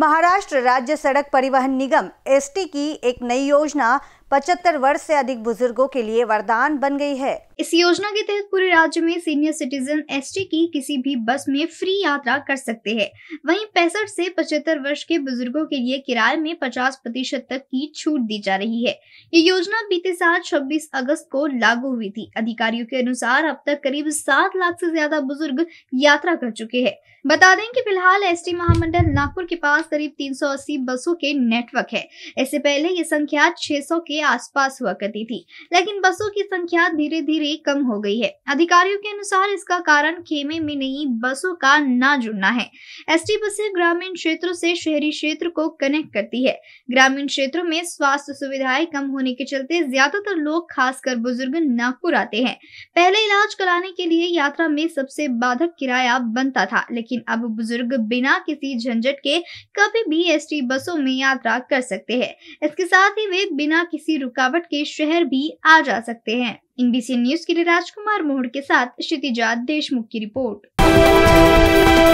महाराष्ट्र राज्य सड़क परिवहन निगम एसटी की एक नई योजना पचहत्तर वर्ष से अधिक बुजुर्गों के लिए वरदान बन गई है इस योजना के तहत पूरे राज्य में सीनियर सिटीजन एसटी की किसी भी बस में फ्री यात्रा कर सकते हैं वहीं पैंसठ से पचहत्तर वर्ष के बुजुर्गों के लिए किराए में 50 प्रतिशत तक की छूट दी जा रही है ये योजना बीते साल 26 अगस्त को लागू हुई थी अधिकारियों के अनुसार अब तक करीब सात लाख से ज्यादा बुजुर्ग यात्रा कर चुके हैं बता दें कि फिलहाल एस महामंडल नागपुर के पास करीब 380 बसों के नेटवर्क है इससे पहले ये संख्या 600 के के आसपास हुआ करती थी लेकिन बसों की संख्या धीरे धीरे कम हो गई है अधिकारियों के अनुसार इसका कारण खेमे में नहीं बसों का न जुड़ना है एस बसें ग्रामीण क्षेत्रों से शहरी क्षेत्र को कनेक्ट करती है ग्रामीण क्षेत्रों में स्वास्थ्य सुविधाएं कम होने के चलते ज्यादातर लोग खासकर बुजुर्ग नागपुर आते हैं पहले इलाज कराने के लिए यात्रा में सबसे बाधक किराया बनता था लेकिन अब बुजुर्ग बिना किसी झंझट के कभी भी एस बसों में यात्रा कर सकते हैं इसके साथ ही वे बिना किसी किसी रुकावट के शहर भी आ जा सकते हैं एनबीसी न्यूज के लिए राजकुमार मोहड़ के साथ क्षितिजा देशमुख की रिपोर्ट